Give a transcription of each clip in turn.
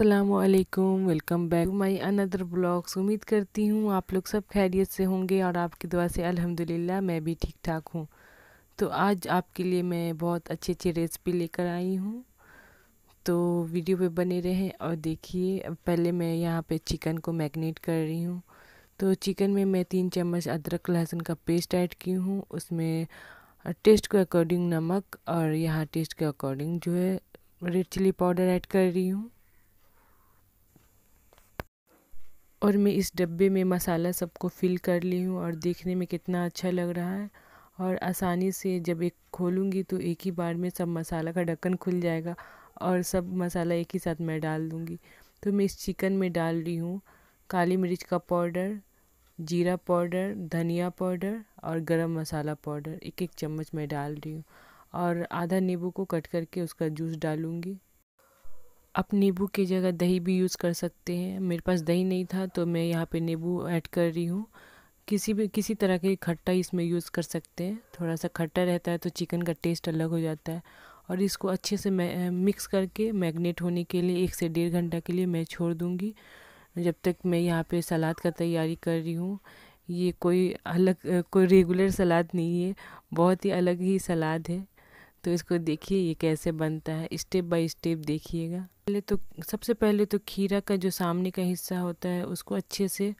असलकुम welcome back my another blogs उम्मीद करती हूँ आप लोग सब खैरियत से होंगे और आपकी दुआ से अल्हम्दुलिल्लाह मैं भी ठीक ठाक हूँ तो आज आपके लिए मैं बहुत अच्छी अच्छी रेसिपी लेकर आई हूँ तो वीडियो पे बने रहें और देखिए पहले मैं यहाँ पे चिकन को मैगनेट कर रही हूँ तो चिकन में मैं तीन चम्मच अदरक लहसुन का पेस्ट ऐड की हूँ उसमें टेस्ट के अकॉर्डिंग नमक और यहाँ टेस्ट के अकॉर्डिंग जो है रेड चिली पाउडर ऐड कर रही हूँ और मैं इस डब्बे में मसाला सबको फिल कर ली हूँ और देखने में कितना अच्छा लग रहा है और आसानी से जब एक खोलूँगी तो एक ही बार में सब मसाला का ढक्कन खुल जाएगा और सब मसाला एक ही साथ मैं डाल दूँगी तो मैं इस चिकन में डाल रही हूँ काली मिर्च का पाउडर जीरा पाउडर धनिया पाउडर और गरम मसाला पाउडर एक एक चम्मच मैं डाल रही हूँ और आधा नींबू को कट करके उसका जूस डालूँगी आप नींबू की जगह दही भी यूज़ कर सकते हैं मेरे पास दही नहीं था तो मैं यहाँ पे नींबू ऐड कर रही हूँ किसी भी किसी तरह के खट्टा इसमें यूज़ कर सकते हैं थोड़ा सा खट्टा रहता है तो चिकन का टेस्ट अलग हो जाता है और इसको अच्छे से मैं मिक्स करके मैगनेट होने के लिए एक से डेढ़ घंटा के लिए मैं छोड़ दूँगी जब तक मैं यहाँ पर सलाद का तैयारी कर रही हूँ ये कोई अलग कोई रेगुलर सलाद नहीं है बहुत ही अलग ही सलाद है तो इसको देखिए ये कैसे बनता है स्टेप बाय स्टेप देखिएगा पहले तो सबसे पहले तो खीरा का जो सामने का हिस्सा होता है उसको अच्छे से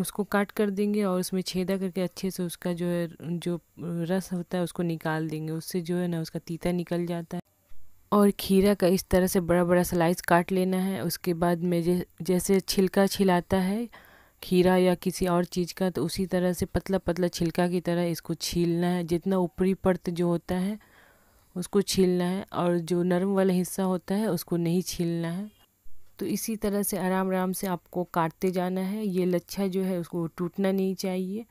उसको काट कर देंगे और उसमें छेदा करके अच्छे से उसका जो है जो रस होता है उसको निकाल देंगे उससे जो है ना उसका तीता निकल जाता है और खीरा का इस तरह से बड़ा बड़ा स्लाइस काट लेना है उसके बाद में जैसे छिलका छिलाता है खीरा या किसी और चीज़ का तो उसी तरह से पतला पतला छिलका की तरह इसको छीलना है जितना ऊपरी परत जो होता है उसको छीलना है और जो नरम वाला हिस्सा होता है उसको नहीं छीलना है तो इसी तरह से आराम आराम से आपको काटते जाना है ये लच्छा जो है उसको टूटना नहीं चाहिए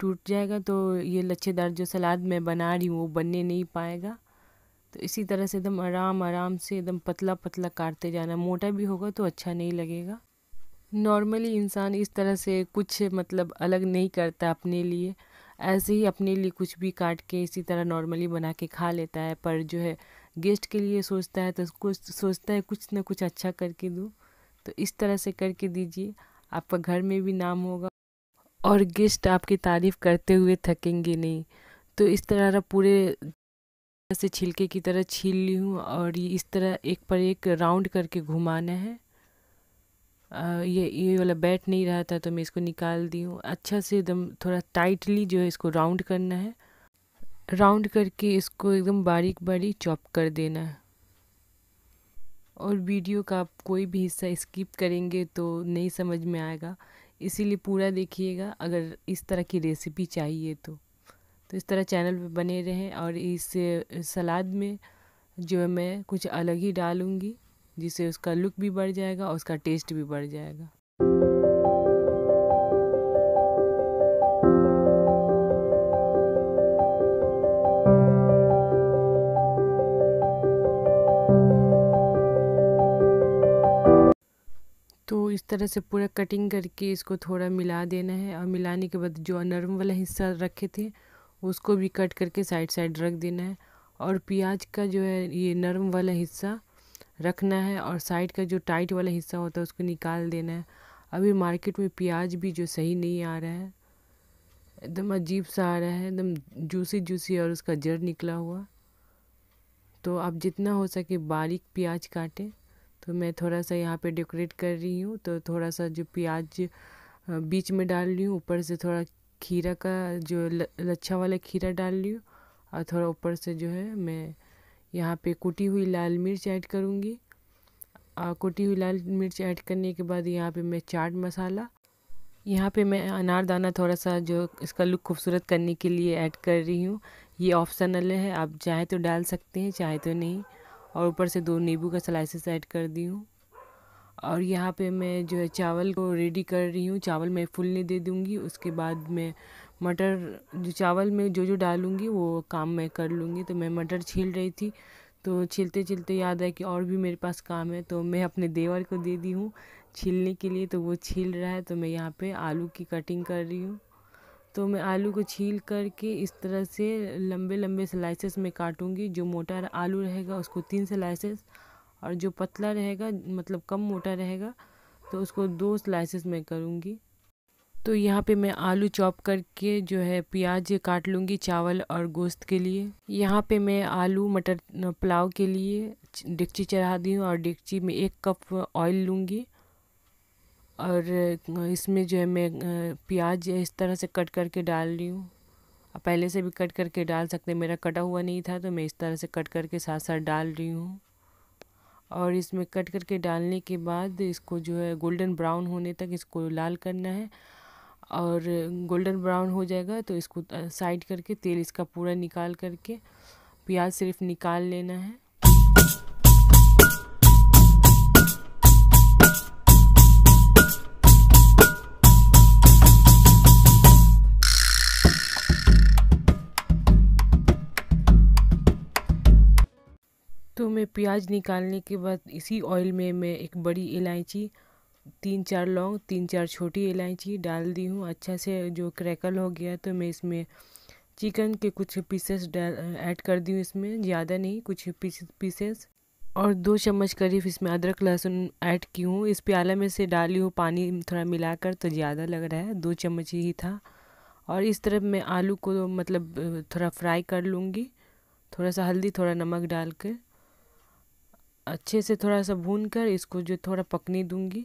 टूट जाएगा तो ये लच्छेदार जो सलाद मैं बना रही हूँ वो बनने नहीं पाएगा तो इसी तरह से एकदम आराम आराम से एकदम पतला पतला काटते जाना मोटा भी होगा तो अच्छा नहीं लगेगा नॉर्मली इंसान इस तरह से कुछ मतलब अलग नहीं करता अपने लिए ऐसे ही अपने लिए कुछ भी काट के इसी तरह नॉर्मली बना के खा लेता है पर जो है गेस्ट के लिए सोचता है तो कुछ सोचता है कुछ ना कुछ अच्छा करके दूँ तो इस तरह से करके दीजिए आपका घर में भी नाम होगा और गेस्ट आपकी तारीफ़ करते हुए थकेंगे नहीं तो इस तरह पूरे से छिलके की तरह छील ली हूँ और इस तरह एक पर एक राउंड करके घुमाना है ये ये वाला बैठ नहीं रहा था तो मैं इसको निकाल दी हूँ अच्छा से एकदम थोड़ा टाइटली जो है इसको राउंड करना है राउंड करके इसको एकदम बारीक बारीक चॉप कर देना है और वीडियो का आप कोई भी हिस्सा स्किप करेंगे तो नहीं समझ में आएगा इसीलिए पूरा देखिएगा अगर इस तरह की रेसिपी चाहिए तो तो इस तरह चैनल पे बने रहें और इस सलाद में जो मैं कुछ अलग ही डालूँगी जिससे उसका लुक भी बढ़ जाएगा और उसका टेस्ट भी बढ़ जाएगा तो इस तरह से पूरा कटिंग करके इसको थोड़ा मिला देना है और मिलाने के बाद जो नरम वाला हिस्सा रखे थे उसको भी कट करके साइड साइड रख देना है और प्याज का जो है ये नरम वाला हिस्सा रखना है और साइड का जो टाइट वाला हिस्सा होता है उसको निकाल देना है अभी मार्केट में प्याज भी जो सही नहीं आ रहा है एकदम अजीब सा आ रहा है एकदम जूसी जूसी और उसका जड़ निकला हुआ तो आप जितना हो सके बारीक प्याज काटें तो मैं थोड़ा सा यहाँ पे डेकोरेट कर रही हूँ तो थोड़ा सा जो प्याज बीच में डाल रही हूँ ऊपर से थोड़ा खीरा का जो लच्छा वाला खीरा डाल रही हूँ और थोड़ा ऊपर से जो है मैं यहाँ पे कुटी हुई लाल मिर्च ऐड करूँगी कुटी हुई लाल मिर्च ऐड करने के बाद यहाँ पे मैं चाट मसाला यहाँ पे मैं अनारदाना थोड़ा सा जो इसका लुक खूबसूरत करने के लिए ऐड कर रही हूँ ये ऑप्शनल है आप चाहे तो डाल सकते हैं चाहे तो नहीं और ऊपर से दो नींबू का स्लाइसिस ऐड कर दी हूँ और यहाँ पे मैं जो है चावल को रेडी कर रही हूँ चावल मैं फुलने दे दूँगी उसके बाद मैं मटर जो चावल में जो जो डालूँगी वो काम मैं कर लूँगी तो मैं मटर छील रही थी तो छीलते छीलते याद है कि और भी मेरे पास काम है तो मैं अपने देवर को दे दी हूँ छीलने के लिए तो वो छील रहा है तो मैं यहाँ पे आलू की कटिंग कर रही हूँ तो मैं आलू को छील करके इस तरह से लंबे लंबे स्लाइसेस में काटूँगी जो मोटा आलू रहेगा उसको तीन स्लाइसेस और जो पतला रहेगा मतलब कम मोटा रहेगा तो उसको दो स्लाइसेस में करूँगी तो यहाँ पे मैं आलू चॉप करके जो है प्याज काट लूँगी चावल और गोश्त के लिए यहाँ पे मैं आलू मटर पुलाव के लिए डिक्ची चढ़ा दी हूँ और डिक्ची में एक कप ऑयल लूँगी और इसमें जो है मैं प्याज इस तरह से कट करके डाल रही हूँ पहले से भी कट करके डाल सकते मेरा कटा हुआ नहीं था तो मैं इस तरह से कट करके साथ साथ डाल रही हूँ और इसमें कट करके डालने के बाद इसको जो है गोल्डन ब्राउन होने तक इसको लाल करना है और गोल्डन ब्राउन हो जाएगा तो इसको साइड करके तेल इसका पूरा निकाल करके प्याज सिर्फ निकाल लेना है में प्याज निकालने के बाद इसी ऑयल में मैं एक बड़ी इलायची तीन चार लौंग तीन चार छोटी इलायची डाल दी हूँ अच्छा से जो क्रैकल हो गया तो मैं इसमें चिकन के कुछ पीसेस डाल ऐड कर दी हूँ इसमें ज़्यादा नहीं कुछ पीस पीसेस और दो चम्मच करीब इसमें अदरक लहसुन ऐड की हूँ इस प्याला में से डाली हूँ पानी थोड़ा मिलाकर तो ज़्यादा लग रहा है दो चम्मच ही था और इस तरफ मैं आलू को मतलब थोड़ा फ्राई कर लूँगी थोड़ा सा हल्दी थोड़ा नमक डाल कर अच्छे से थोड़ा सा भून कर इसको जो थोड़ा पकने दूंगी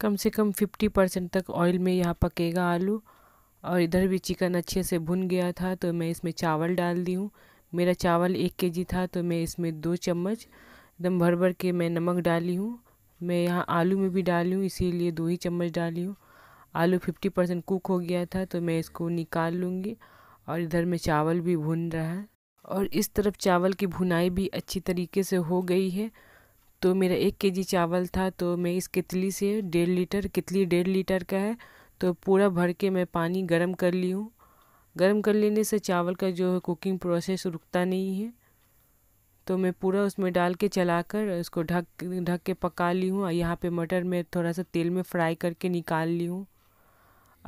कम से कम फिफ्टी परसेंट तक ऑयल में यहाँ पकेगा आलू और इधर भी चिकन अच्छे से भुन गया था तो मैं इसमें चावल डाल दी हूँ मेरा चावल एक जी था तो मैं इसमें दो चम्मच एकदम भर भर के मैं नमक डाली हूँ मैं यहाँ आलू में भी डाली हूँ इसीलिए दो ही चम्मच डाली हूँ आलू फिफ्टी परसेंट कुक हो गया था तो मैं इसको निकाल लूँगी और इधर में चावल भी भुन रहा है और इस तरफ चावल की भुनाई भी अच्छी तरीके से हो गई है तो मेरा एक केजी चावल था तो मैं इस कितली से डेढ़ लीटर कितली डेढ़ लीटर का है तो पूरा भर के मैं पानी गर्म कर ली हूँ गर्म कर लेने से चावल का जो है कुकिंग प्रोसेस रुकता नहीं है तो मैं पूरा उसमें डाल के चला कर उसको ढक ढक के पका ली हूँ और यहाँ पे मटर में थोड़ा सा तेल में फ्राई करके निकाल ली हूँ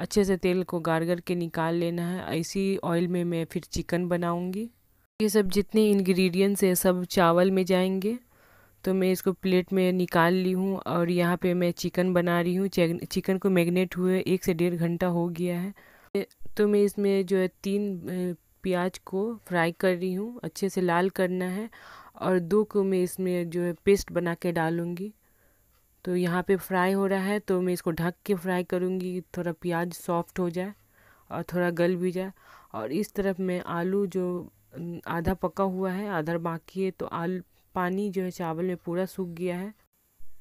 अच्छे से तेल को गार कर के निकाल लेना है इसी ऑयल में मैं फिर चिकन बनाऊँगी ये सब जितने इंग्रेडिएंट्स है सब चावल में जाएंगे तो मैं इसको प्लेट में निकाल ली हूँ और यहाँ पे मैं चिकन बना रही हूँ चिकन को मैगनेट हुए एक से डेढ़ घंटा हो गया है तो मैं इसमें जो है तीन प्याज को फ्राई कर रही हूँ अच्छे से लाल करना है और दो को मैं इसमें जो है पेस्ट बना के डालूँगी तो यहाँ पे फ्राई हो रहा है तो मैं इसको ढक के फ्राई करूँगी थोड़ा प्याज सॉफ्ट हो जाए और थोड़ा गल भी जाए और इस तरफ मैं आलू जो आधा पका हुआ है आधा बाकी है तो आल पानी जो है चावल में पूरा सूख गया है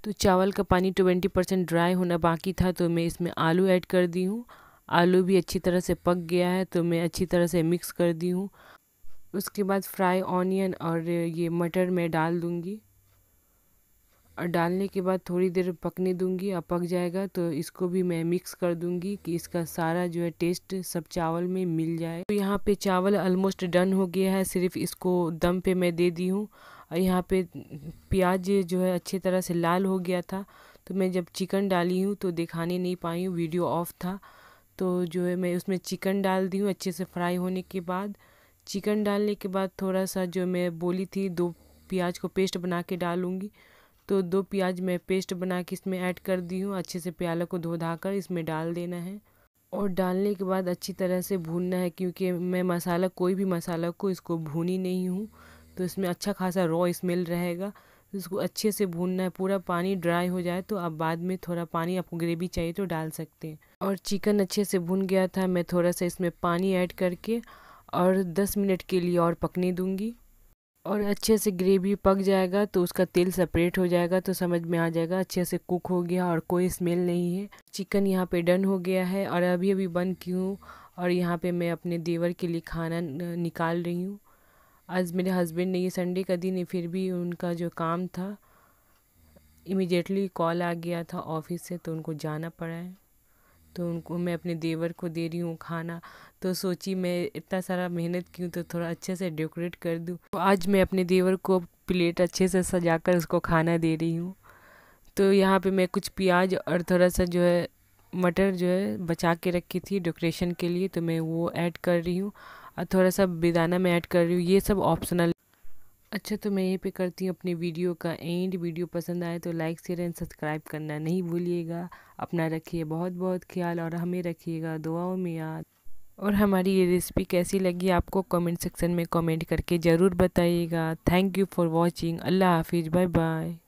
तो चावल का पानी ट्वेंटी परसेंट ड्राई होना बाकी था तो मैं इसमें आलू ऐड कर दी हूँ आलू भी अच्छी तरह से पक गया है तो मैं अच्छी तरह से मिक्स कर दी हूँ उसके बाद फ्राई ऑनियन और ये मटर मैं डाल दूँगी और डालने के बाद थोड़ी देर पकने दूंगी और पक जाएगा तो इसको भी मैं मिक्स कर दूंगी कि इसका सारा जो है टेस्ट सब चावल में मिल जाए तो यहाँ पे चावल ऑलमोस्ट डन हो गया है सिर्फ इसको दम पे मैं दे दी हूँ और यहाँ पे प्याज जो है अच्छी तरह से लाल हो गया था तो मैं जब चिकन डाली हूँ तो दिखाने नहीं पाई हूँ वीडियो ऑफ था तो जो है मैं उसमें चिकन डाल दी हूँ अच्छे से फ्राई होने के बाद चिकन डालने के बाद थोड़ा सा जो मैं बोली थी दो प्याज को पेस्ट बना के डालूँगी तो दो प्याज मैं पेस्ट बना के इसमें ऐड कर दी हूँ अच्छे से प्याला को धो धा कर इसमें डाल देना है और डालने के बाद अच्छी तरह से भूनना है क्योंकि मैं मसाला कोई भी मसाला को इसको भूनी नहीं हूँ तो इसमें अच्छा खासा रॉ स्मेल रहेगा इसको अच्छे से भूनना है पूरा पानी ड्राई हो जाए तो आप बाद में थोड़ा पानी आपको ग्रेवी चाहिए तो डाल सकते हैं और चिकन अच्छे से भून गया था मैं थोड़ा सा इसमें पानी ऐड करके और 10 मिनट के लिए और पकने दूंगी और अच्छे से ग्रेवी पक जाएगा तो उसका तेल सेपरेट हो जाएगा तो समझ में आ जाएगा अच्छे से कुक हो गया और कोई स्मेल नहीं है चिकन यहाँ पे डन हो गया है और अभी अभी बंद की हूँ और यहाँ पे मैं अपने देवर के लिए खाना निकाल रही हूँ आज मेरे हस्बैंड ने ये संडे का दिन है फिर भी उनका जो काम था इमिजिएटली कॉल आ गया था ऑफिस से तो उनको जाना पड़ा है तो उनको मैं अपने देवर को दे रही हूँ खाना तो सोची मैं इतना सारा मेहनत की हूँ तो थोड़ा अच्छे से डेकोरेट कर दूँ तो आज मैं अपने देवर को प्लेट अच्छे से सजा कर उसको खाना दे रही हूँ तो यहाँ पे मैं कुछ प्याज और थोड़ा सा जो है मटर जो है बचा के रखी थी डेकोरेशन के लिए तो मैं वो ऐड कर रही हूँ और थोड़ा सा बेदाना मैं ऐड कर रही हूँ ये सब ऑप्शनल अच्छा तो मैं यहीं पे करती हूँ अपनी वीडियो का एंड वीडियो पसंद आए तो लाइक शेयर एंड सब्सक्राइब करना नहीं भूलिएगा अपना रखिए बहुत बहुत ख्याल और हमें रखिएगा दुआओं में याद और हमारी ये रेसिपी कैसी लगी आपको कमेंट सेक्शन में कमेंट करके ज़रूर बताइएगा थैंक यू फॉर वॉचिंग अल्लाह हाफिज़ बाय बाय